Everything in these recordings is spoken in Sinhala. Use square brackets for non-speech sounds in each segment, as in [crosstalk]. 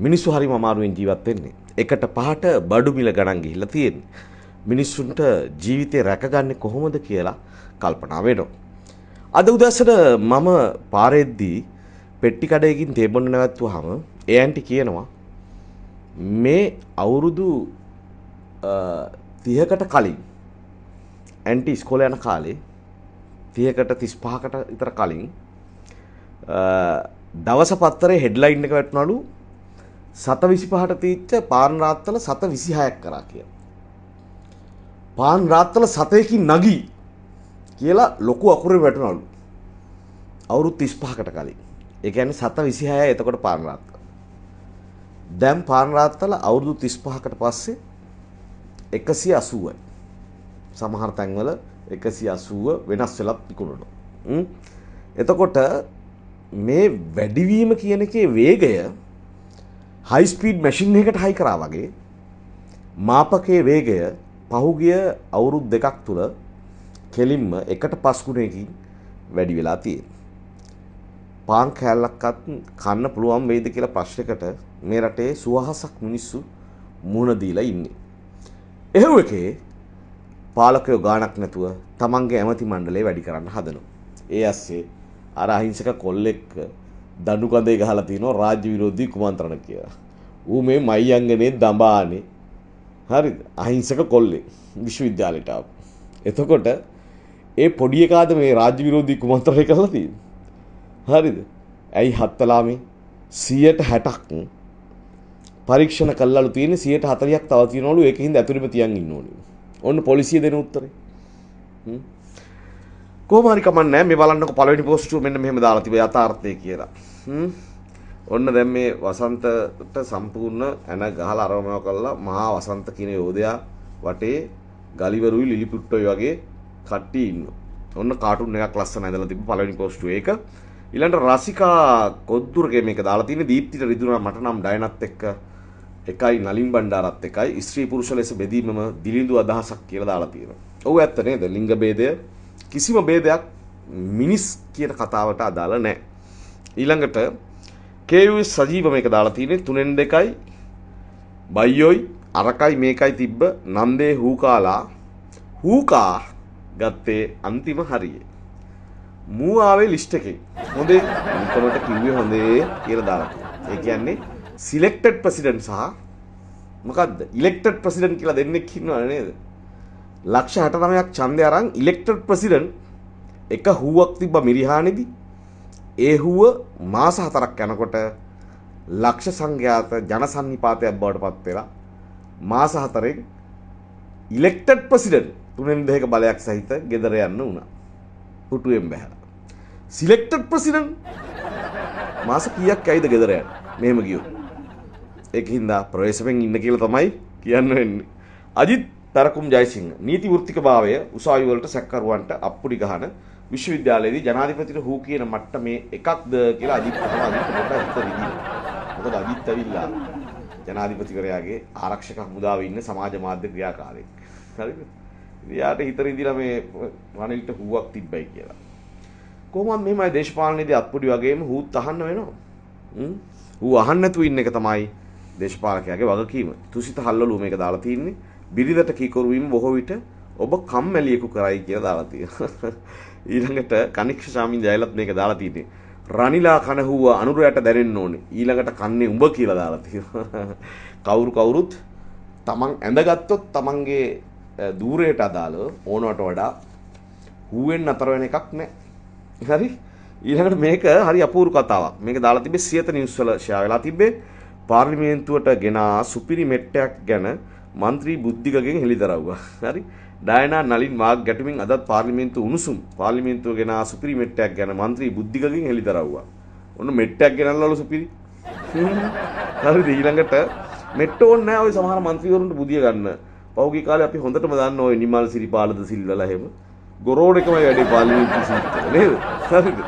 මිනිස්සු හරිම අමාරුවෙන් ජීවත් වෙන්නේ. එකට පහට බඩු මිල ගණන් ගිහිල්ලා තියෙන්නේ. මිනිස්සුන්ට ජීවිතේ රැකගන්නේ කොහොමද කියලා කල්පනා වෙනවා. අද උදැසන මම පාරෙද්දී පෙට්ටි කඩයකින් තේබොන්න නැවතුවාම එයන්ට කියනවා මේ අවුරුදු 30කට කලින් ඇන්ටි ඉස්කෝලේ යන කාලේ 30කට 35කට විතර කලින් දවස පත්තරේ හෙඩ්ලයින් එක වැටුණලු සත විසි පහට තීච්ච පාන් රාත්තල සත විසිහයක් කරා කිය. පාන් රාත්තල සතයකින් නගී කියලා ලොකු අකුර වැටනලු අවුරුත් තිස් පහකට කලින් එකන සත විසිහය එතකොට පාන්රාත්තල දැම් පාන්රාත්තල අවුරුදු තිස් පහකට පස්සේ එකසි අසුවයි සමහර තැන්වල එකසි අසුව වෙනස් වෙලත් පිකුණුණු එතකොට මේ වැඩිවීම කියන එකේ වේගය හයිස්පීඩ් මැසින් එකට හයි කරා වගේ මාපකයේ වේගය පහුගිය අවුරුද් දෙකක් තුළ කෙලින්ම එකට පස්ගුණයකින් වැඩි වෙලා තියෙන. පාන් කෑල්ලක්කත් කන්න පුළුවන් වෙයිද කියලා ප්‍රශ්නකට මේ රටේ සුවහසක් මිනිස්සු මුහුණ දීලා ඉන්නේ. එහෙව් එකේ පාලකයෝ ගාණක් නැතුව තමන්ගේ ඇමති මණ්ඩලේ වැඩි කරන්න හදනවා. ඒ ඇස්සේ අර අහිංසක කොල්ලෙක්ක දඩු කඳේ ගහලා තිනවා රාජ්‍ය විරෝධී කුමන්ත්‍රණ කියලා. ඌ මේ මයි අංගනේ දඹානේ. හරිද? අහිංසක කොල්ලේ විශ්වවිද්‍යාලයට ආපු. එතකොට ඒ පොඩි එකාද මේ රාජ්‍ය විරෝධී කුමන්ත්‍රණය කරලා තියෙන්නේ. හරිද? ඇයි හත්තලාමේ 160ක් පරීක්ෂණ කළලු තියෙන්නේ 140ක් තව තියෙනවලු ඒකින්ද ඇතුළෙම තියන් ඉන්න ඕනේ. ඔන්න පොලිසිය දෙන උත්තරේ. හ්ම් කෝමහරි කමන්නෑ මේ බලන්නක පලවෙනි පෝස්ටුව මෙන්න මෙහෙම දාලා තිබේ යථාර්ථය කියලා ඔන්න දැන් මේ වසන්තට සම්පූර්ණ ඇන ගහලා අරමව කළා මහා වසන්ත කියන යෝධයා වටේ ගලිවරුයි ලිලිපුට්ටොයි වගේ කට්ටිය ඉන්නවා ඔන්න කාටුන් එකක් ලස්සන ඇඳලා තිබ්බ පළවෙනි පොස්ට් එක. ඊළඟට රසිකා කොද්දුරගේ මේක දාලා තියෙන්නේ දීප්තිට රිදුනා මට නම් ඩයනත් එක්ක එකයි නලින් බණ්ඩාරත් එකයි ස්ත්‍රී පුරුෂ ලෙස බෙදීමම දිලිඳු අදහසක් කියලා දාලා තියෙනවා. ඔව් ඇත්ත නේද? ලිංග ભેදය කිසිම ભેදයක් මිනිස් කියන කතාවට අදාළ නැහැ. ඊළඟට KUS සජීව මේක දාලා තියෙන්නේ 3න් 2යි බයියොයි අරකයි මේකයි තිබ්බ නන්දේ හූකාලා හූකා ගත්තේ අන්තිම හරියේ. මූ ආවේ ලිස්ට් එකේ. හොඳේ කොමට කිව්වේ හොඳේ කියලා දාලා. ඒ කියන්නේ සිලෙක්ටඩ් ප්‍රෙසිඩන්ට් සහ මොකද්ද? ඉලෙක්ටඩ් ප්‍රෙසිඩන්ට් කියලා දෙන්නෙක් ඉන්නව නේද? ලක්ෂ හටනමයක් චන්දය අරං ඉලෙක්ටර් ප්‍රසිඩන්් එක හුවක් තිබ්බ මිරිහානිදි ඒ හුව මාස හතරක් යැනකොට ලක්ෂ සංඝයාත ජන සංහිපාතයක් බවට පත්වෙලා මාස හතරෙන් ඉලෙක්ටඩ් ප්‍රසිඩන්් තුනෙන් දෙක බලයක් සහිත ගෙදර යන්න වුණා හුටුවෙන් බැහැලා සිලෙක්ටඩ් ප්‍රසිඩන්් මාස කියක් ඇයිද ගෙදර යන්න මෙහෙම ගියෝ ඒක හින්දා ප්‍රවේශමෙන් ඉන්න කියලා තමයි කියන්න වෙන්නේ අජිත් තරකුම් ජයසිංහ නීති වෘත්තිකභාවය උසාවි වලට සැකකරුවන්ට අප්පුඩි ගහන විශ්වවිද්‍යාලයේදී ජනාධිපතිට හූ කියන මට්ටමේ එකක්ද කියලා අජිත් තමයි අජිත් පොඩ්ඩක් උත්තර දෙන්නේ. මොකද අජිත් ඇවිල්ලා ජනාධිපතිවරයාගේ ආරක්ෂක හමුදාවේ ඉන්න සමාජ මාධ්‍ය ක්‍රියාකාරයෙක්. හරිද? එයාට හිතර ඉඳලා මේ රනිල්ට හූවක් තිබ්බයි කියලා. කොහොමද මෙහෙමයි දේශපාලනයේදී අප්පුඩි වගේම හූත් අහන්න වෙනව? හ්ම්? හූ අහන්න නැතුව ඉන්න එක තමයි දේශපාලකයාගේ වගකීම. තුසිත හල්ලලු මේක දාලා තින්නේ. බිරිඳට කීකරුවීම බොහෝ විට ඔබ කම්මැලියෙකු කරයි කියලා දාලා තියෙනවා. [laughs] ඊළඟට කනික්ෂ ස්වාමීන් ජයලත් මේක දාලා තියෙන්නේ. රනිලා කන හුව අනුරයට දැනෙන්න ඕනේ. ඊළඟට කන්නේ උඹ කියලා දාලා තියෙනවා. [laughs] කවුරු කවුරුත් තමන් ඇඳගත්තොත් තමන්ගේ দূරයට අදාළව ඕනවට වඩා හුවෙන් අතර වෙන එකක් නැහැ. හරි? ඊළඟට මේක හරි අපූර්ව කතාවක්. මේක දාලා තිබ්බේ සියත නිවුස් වල ෂෙයා වෙලා තිබ්බේ. පාර්ලිමේන්තුවට ගෙනා සුපිරි මෙට්ටයක් ගැන මන්ත්‍රී බුද්ධිකගෙන් හෙළිදරව්වා. හරි. ඩයනා නලින් මාක් ගැටුමින් අදත් පාර්ලිමේන්තු උණුසුම් පාර්ලිමේන්තුව ගෙන සුපිරි මෙට්ටයක් ගැන මන්ත්‍රී බුද්ධිකගෙන් හෙළිදරව්වා. ඔන්න මෙට්ටයක් ගෙනල්ලාලු සුපිරි. හරිද ඊළඟට මෙට්ට ඕනේ නැහැ ওই සමහර മന്ത്രിවරුන්ට බුදිය ගන්න. පහුගිය කාලේ අපි හොඳටම දන්න ওই නිමල් සිරිපාලද සිල්වලා එහෙම ගොරෝඩ එකමයි වැඩේ පාර්ලිමේන්තු සීට් නේද? හරිද?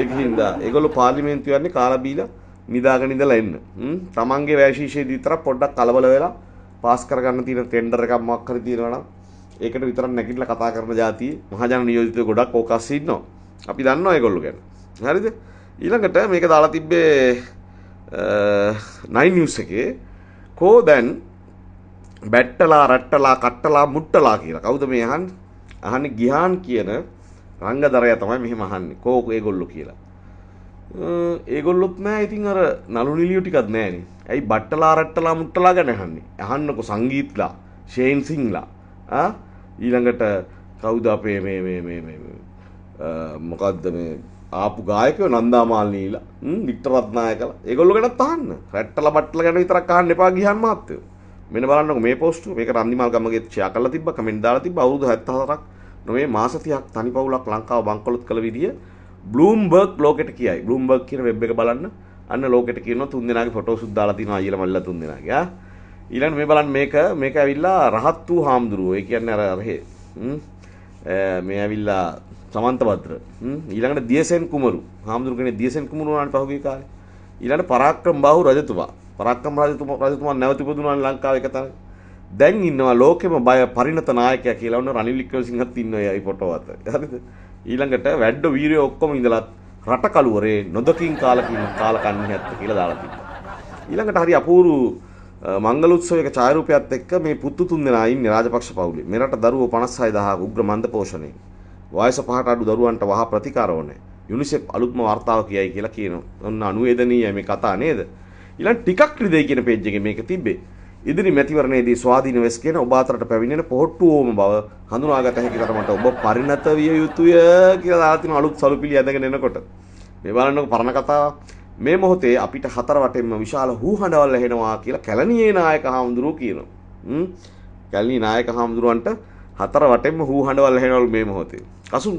ඒක හින්දා ඒගොල්ලෝ පාර්ලිමේන්තු යන්නේ කාලා බීලා නිදාගෙන ඉඳලා එන්න. තමන්ගේ වැශීෂයේදී විතරක් පොඩ්ඩක් කලබල වෙලා පාස් කරගන්න තියෙන ටෙන්ඩර් එකක් මොකක් හරි තියෙනවා නම් ඒකට විතරක් නැගිටලා කතා කරන જાතිය මහජන නියෝජිතයෝ ගොඩක් ඕකස් ඉන්නවා. අපි දන්නවා ඒගොල්ලෝ ගැන. හරිද? ඊළඟට මේක දාලා තිබ්බේ 9 news එකේ කෝ දැන් බැට්ටලා රට්ටලා කට්ටලා මුට්ටලා කියලා. කවුද මේ අහන්නේ? අහන්නේ ගිහාන් කියන රංගදරයා තමයි මෙහෙම අහන්නේ. කෝ ඒගොල්ලෝ කියලා. ඒගොල්ලොත් නෑ ඉතින් අර නලු නිලියෝ ටිකත් නෑනේ ඇයි බට්ටලා රට්ටලා මුට්ටලා ගැන අහන්නේ අහන්නකො සංගීත්ලා ෂේන් සිංලා ඊළඟට කවුද අපේ මේ මේ මේ මේ මොකද්ද මේ ආපු ගායකයෝ නන්දාමාල්නීලා වික්ටරත්නායකලා ඒගොල්ලෝ ගැනත් අහන්න රට්ටලා බට්ටලා ගැන විතරක් අහන්න එපා ගිහන් මහත්තයෝ මෙන්න බලන්නකො මේ පොස්ට් එක මේක රන්දිමාල් ගමගේ ෂෙයා කරලා තිබ්බා කමෙන්ට් දාලා තිබ්බා අවුරුදු 74ක් නොවේ මාස 30ක් තනි පවුලක් ලංකාව බංකොලොත් කළ විදිය බ්ලූම්බර්ග් ලෝකට කියයි බ්ලූම්බර්ග් කියන වෙබ් එක බලන්න අන්න ලෝකට කියන තුන් දෙනාගේ ෆොටෝ සුත් දාලා තිනවා අයියලා මල්ලා තුන් දෙනාගේ ආ ඊළඟ මේ බලන්න මේක මේක ඇවිල්ලා රහත් වූ හාමුදුරුවෝ ඒ කියන්නේ අර අර මේ ඇවිල්ලා සමන්තවද්‍ර ඊළඟට දියසෙන් කුමරු හාමුදුරුවෝ කෙනේ දියසෙන් කුමරු වුණානේ පහුගිය කාලේ ඊළඟට පරාක්‍රම බාහු රජතුමා පරාක්‍රම රජතුමා රජතුමා නැවත ඉපදුණානේ ලංකාවේ එක තමයි දැන් ඉන්නවා ලෝකෙම බය පරිණත නායකයා කියලා වුණ රනිල් වික්‍රමසිංහත් ඉන්නවා ඒ ෆොටෝ අතර හරිද ඊළඟට වැඩ වීරය ඔක්කොම ඉඳලත් රට කලුවරේ නොදකින් කාලකින් කාලකන්ණි ඇත්ත කියලා දාලා තිබ්බා. ඊළඟට හරි අපූරු මංගල උත්සවයක ඡායාරූපයත් එක්ක මේ පුතු තුන් දෙනා ඉන්නේ රාජපක්ෂ පවුලේ. මෙරට දරුවෝ 56000 උග්‍ර මන්ද පෝෂණය. වයස පහට අඩු දරුවන්ට වහ ප්‍රතිකාර ඕනේ. යුනිසෙෆ් අලුත්ම වර්තාව කියයි කියලා කියනවා. ඔන්න අනුවේදනීයයි මේ කතා නේද? ඊළඟ ටිකක් රිදෙයි කියන page එකේ මේක තිබ්බේ. ඉදිරි මැතිවරණයේදී ස්වාධීන වෙස් කියන ඔබ අතරට පැමිණෙන පොහොට්ටුවම බව හඳුනාගත හැකි තරමට ඔබ පරිණත විය යුතුය කියලා දාලා තියෙන අලුත් සලුපිලි ඇඳගෙන එනකොට මේ බලන්නකො පරණ කතාව මේ මොහොතේ අපිට හතර වටෙන්ම විශාල හූහඬවල් ඇහෙනවා කියලා කැලණියේ නායක හාමුදුරුවෝ කියනවා. හ්ම් කැලණියේ නායක හාමුදුරුවන්ට හතර වටෙන්ම හූහඬවල් ඇහෙනවලු මේ මොහොතේ. අසුන්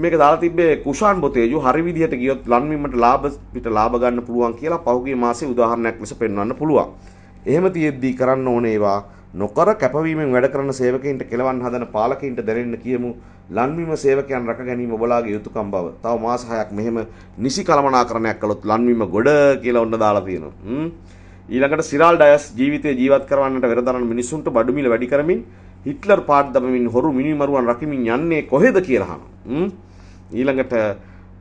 මේක දාලා තිබ්බේ කුෂාන් බොතේජු හරි විදිහට ගියොත් ලන්වීමට ලාභ පිට ලාභ ගන්න පුළුවන් කියලා පහුගිය මාසේ උදාහරණයක් ලෙස පෙන්වන්න පුළුවන්. එහෙම තියෙද්දී කරන්න ඕනේ ඒවා නොකර කැපවීමෙන් වැඩ කරන සේවකයින්ට කෙලවන් හදන පාලකයින්ට දැනෙන්න කියමු ලන්වීම සේවකයන් රැක ගැනීම ඔබලාගේ යුතුයකම් බව. තව මාස 6ක් මෙහෙම නිසි කලමනාකරණයක් කළොත් ලන්වීම ගොඩ කියලා ඔන්න දාලා තියෙනවා. ඊළඟට සිරාල් ඩයස් ජීවිතය ජීවත් කරවන්නට වෙරදරන මිනිසුන්ට බඩු මිල වැඩි කරමින් හිට්ලර් පාට් දමමින් හොරු මිනිමරුවන් රකිමින් යන්නේ කොහෙද කියලා අහනවා. ඊළඟට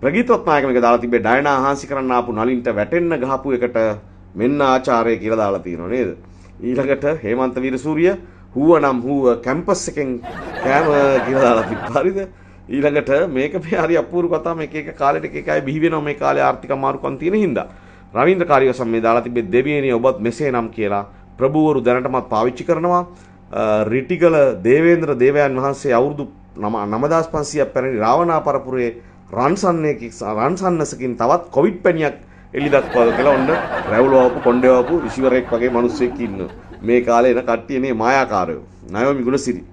ප්‍රගීතොත් නායක මේක දාලා තිබ්බේ ඩයනා හාන්සි කරන්න ආපු නලින්ට වැටෙන්න ගහපු එකට මෙන්න ආචාරය කියලා දාලා තියෙනවා නේද? ඊළඟට හේමන්ත වීරසූරිය හුව නම් හුව කැම්පස් එකෙන් කෑම කියලා දාලා තිබ්බා හරිද? ඊළඟට මේක මේ හරි අපූර්ව කතා මේක එක කාලෙට එක එකයි බිහි වෙනවා මේ කාලේ ආර්ථික මාරුකම් තියෙන හින්දා. රවීන්ද්‍ර කාර්යවසම් මේ දාලා තිබ්බේ දෙවියනේ ඔබත් මෙසේ නම් කියලා ප්‍රභූවරු දැනටමත් පාවිච්චි කරනවා. රිටිගල දේවේන්ද්‍ර දේවයන් වහන්සේ අවුරුදු 9500ක් පැරණි රාවණා පරපුරේ රන්සන්නයකින් රන්සන්නසකින් තවත් කොවිඩ් පැණියක් එලිදස්පාද කියලා ඔන්න රැවුල ආපු කොණ්ඩේ ආපු ඉසිවරෙක් වගේ මිනිස්සෙක් ඉන්න. මේ කාලේ එන කට්ටියනේ මායාකාරයෝ. නයෝමි ගුණසිරි.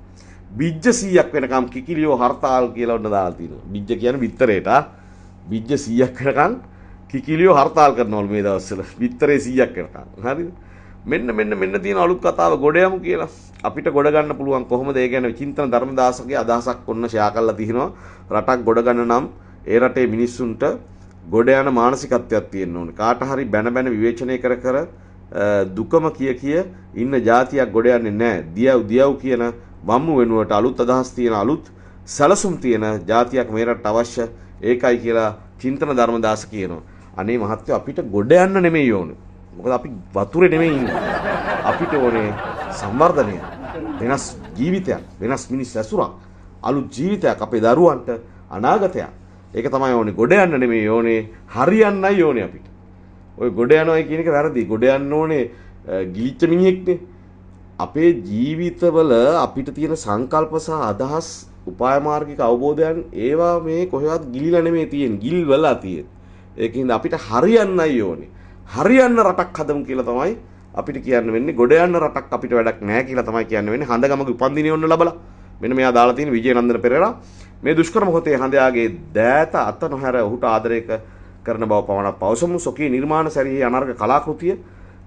බිජ්ජ 100ක් වෙනකම් කිකිලියෝ හර්තාල් කියලා ඔන්න දාලා තිනවා. බිජ්ජ කියන්නේ විතරේට ආ. බිජ්ජ 100ක් වෙනකම් කිකිලියෝ හර්තාල් කරනවලු මේ දවස්වල. විතරේ 100ක් වෙනකම්. හරිද? මෙන්න මෙන්න මෙන්න තියෙන අලුත් කතාව ගොඩ යමු කියලා. අපිට ගොඩ ගන්න පුළුවන් කොහොමද ඒ ගැන චින්තන ධර්මදාසගේ අදහසක් ඔන්න ෂෙයා කරලා තිනවා. රටක් ගොඩ ගන්න නම් ඒ රටේ මිනිස්සුන්ට ගොඩ යන මානසිකත්වයක් තියෙන්න ඕන. කාට හරි බැන බැන විවේචනය කර කර දුකම කිය කිය ඉන්න જાතියක් ගොඩ යන්නේ නැහැ. දියව් දියව් කියන වම්මු වෙනුවට අලුත් අදහස් තියෙන අලුත් සැලසුම් තියෙන જાතියක් මේ රටට අවශ්‍ය ඒකයි කියලා චින්තන ධර්මදාස කියනවා. අනේ මහත්තයෝ අපිට ගොඩ යන්න නෙමෙයි ඕනේ. මොකද අපි වතුරේ නෙමෙයි ඉන්නේ. අපිට ඕනේ සංවර්ධනය. වෙනස් ජීවිතයක්, වෙනස් මිනිස් ඇසුරක්, අලුත් ජීවිතයක් අපේ දරුවන්ට අනාගතයක්. ඒක තමයි ඕනේ ගොඩ යන්න නෙමෙයි ඕනේ හරියන්නයි ඕනේ අපිට. ওই ගොඩ යනවා කියන එක වැරදි. ගොඩ යන්න ඕනේ ගිලිච්ච මිනිහෙක්නේ. අපේ ජීවිතවල අපිට තියෙන සංකල්ප සහ අදහස් උපායමාර්ගික අවබෝධයන් ඒවා මේ කොහෙවත් ගිලිලා නෙමෙයි තියෙන්නේ. ගිල් වෙලා තියෙන්නේ. ඒකින්ද අපිට හරියන්නයි ඕනේ. හරියන්න රටක් හදමු කියලා තමයි අපිට කියන්න වෙන්නේ. ගොඩ යන්න රටක් අපිට වැඩක් නැහැ කියලා තමයි කියන්න වෙන්නේ. හඳගමක උපන්දිනේ ඔන්න ලබලා. මෙන්න මෙයා දාලා තියෙන විජේනන්දන පෙරේරා මේ දුෂ්කරම හොතේ හඳයාගේ දෑත අත නොහැර ඔහුට ආදරය කරන බව පමණක් පවසමු සොකී නිර්මාණ සැරියේ අනර්ග කලාකෘතිය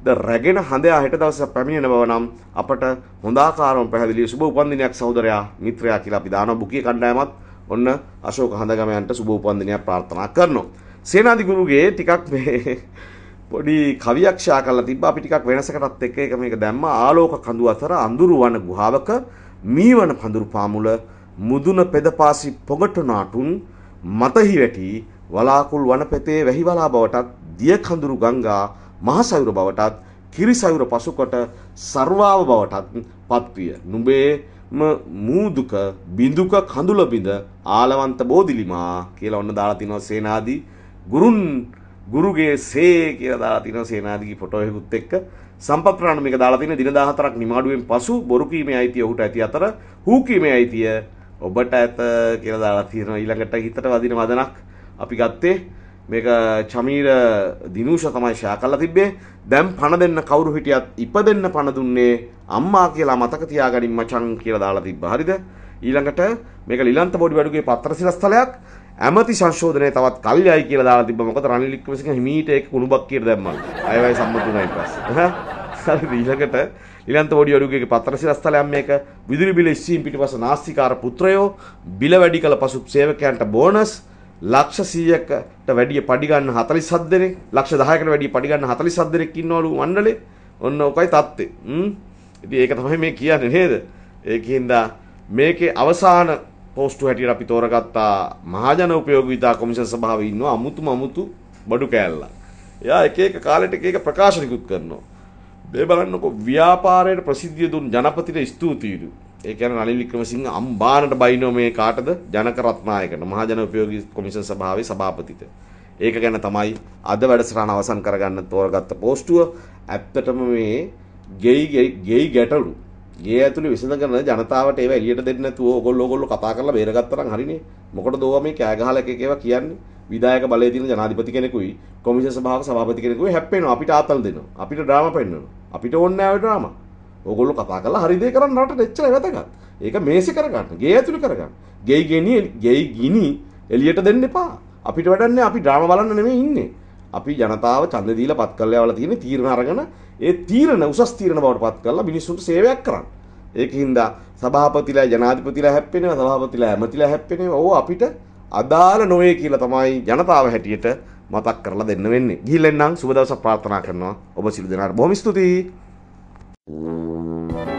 ද රැගෙන හඳයා හෙට දවස පැමිණෙන බව නම් අපට හොඳාකාරම පැහැදිලි සුබ උපන්දිනයක් සහෝදරයා මිත්‍රයා කියලා අපි දානවා බුකිය කණ්ඩායමත් ඔන්න අශෝක හඳගමයන්ට සුබ උපන්දිනයක් ප්‍රාර්ථනා කරනවා සේනාධි ගුරුගේ ටිකක් මේ පොඩි කවියක් ශා කරලා තිබ්බා අපි ටිකක් වෙනසකටත් එක්ක එක මේක දැම්මා ආලෝක කඳු අතර අඳුරු වන ගුහාවක මීවන පඳුරු පාමුල මුදුන පෙදපාසි පොගටුනාටුන් මතහි වැටි වලාකුල් වනපෙතේ වැහිවලා බවටත් දිය කඳුරු ගංගා මහසයුර බවටත් කිරිසයුර පසුකොට සර්වාව බවටත් පත්විය. නුඹේම මූදුක බිඳුක කඳුල බිඳ ආලවන්ත බෝධිලිමා කියලා ඔන්න දාලා තිනවා සේනාදී ගුරුන් ගුරුගේ සේ කියලා දාලා තිනවා සේනාදීගේ ෆොටෝ එකකුත් එක්ක සම්පප්‍රාණ මේක දාලා තින දින 14ක් නිමාඩුවෙන් පසු බොරු කීමේ අයිතිය ඔහුට ඇති අතර හූ කීමේ අයිතිය ඔබට ඇත කියලා දාලා තියෙනවා ඊළඟට හිතට වදින වදනක් අපි ගත්තේ මේක චමීර දිනූෂ තමයි ෂෙයා කරලා තිබ්බේ දැන් පණ දෙන්න කවුරු හිටියත් ඉපදෙන්න පණ දුන්නේ අම්මා කියලා මතක තියාගනින් මචං කියලා දාලා තිබ්බා හරිද ඊළඟට මේක ලිලන්ත බොඩි වැඩුගේ පත්‍ර සිරස්තලයක් ඇමති සංශෝධනය තවත් කල්යයි කියලා දාලා තිබ්බා මොකද රනිල් වික්‍රමසිංහ හිමීට ඒක කුණුබක් කියලා දැම්මා අයවැය සම්මතුණයි පස්සේ හරිද ඊළඟට ඊළඟට වඩි ඔරුගේ පත්‍රසිරස්තලයන් මේක විදුලි බිල ඉස්සීම් පිටිපස නාස්තිකාර පුත්‍රයෝ බිල වැඩි කළ පසු සේවකයන්ට බෝනස් ලක්ෂ 100කට වැඩිය පඩි ගන්න 47 දෙනෙක් ලක්ෂ 10කට වැඩිය පඩි ගන්න 47 දෙනෙක් ඉන්නවලු මණ්ඩලේ ඔන්න ඔකයි தත්ත්වේ හ්ම් ඉතින් ඒක තමයි මේ කියන්නේ නේද ඒකින්ද මේකේ අවසාන පෝස්ට් හැටියට අපි තෝරගත්තා මහජන උපයෝගීතා කොමිෂන් සභාවේ ඉන්නවා අමුතු අමුතු බඩු කෑල්ල එයා එක එක කාලෙට එක එක ප්‍රකාශනිකුත් කරනවා මේ බලන්නකො ව්‍යාපාරයේ ප්‍රසිද්ධිය දුන් ජනපතිට ස්තුතියිලු. ඒ කියන්නේ නලින් වික්‍රමසිංහ අම්බානට බයිනෝ මේ කාටද ජනක රත්නායකට මහජන උපයෝගී කොමිෂන් සභාවේ සභාපතිට. ඒක ගැන තමයි අද වැඩසටහන අවසන් කරගන්න තෝරගත්ත පෝස්ටුව. ඇත්තටම මේ ගෙයි ගෙයි ගැටලු. ගේ ඇතුළේ විසඳගෙන ජනතාවට ඒව එළියට දෙන්න නැතුව ඕගොල්ලෝ ඕගොල්ලෝ කතා කරලා බේරගත්ත ら න් හරිනේ. මොකටද ඕවා මේ කෑ ගහලා එක එක ඒවා කියන්නේ? විධායක බලයේ තියෙන ජනාධිපති කෙනෙකුයි කොමිෂන් සභාවක සභාපති කෙනෙකුයි හැප්පෙනවා අපිට ආතල් දෙනවා. අපිට ඩ්‍රාමා පෙන්වනවා. අපිට ඕන්න ඇවිටාම ඔගොල්ලු කතා කරලා හරි දේ කරන්න රටට එච්චරයි වැදගත්. ඒක මේසෙ කරගන්න. ගේ ඇතුළේ කරගන්න. ගෙයි ගෙනි ගෙයි ගිනි එළියට දෙන්න එපා. අපිට වැඩන්නේ අපි ඩ්‍රාමා බලන්න නෙමෙයි ඉන්නේ. අපි ජනතාව ඡන්ද දීලා පත් කරලා යවලා තියෙන තීරණ අරගෙන ඒ තීරණ උසස් තීරණ බවට පත් කරලා මිනිස්සුන්ට සේවයක් කරන්න. ඒකින්ද සභාපතිලා ජනාධිපතිලා හැප්පෙනවා සභාපතිලා ඇමතිලා හැප්පෙනවා. ඕ අපිට අදාළ නොවේ කියලා තමයි ජනතාව හැටියට මතක් කරලා දෙන්න වෙන්නේ ගිහිල්ලා එන්නම් සුබ දවසක් ප්‍රාර්ථනා කරනවා ඔබ සිළු දෙනාට බොහොම ස්තුතියි Thank you.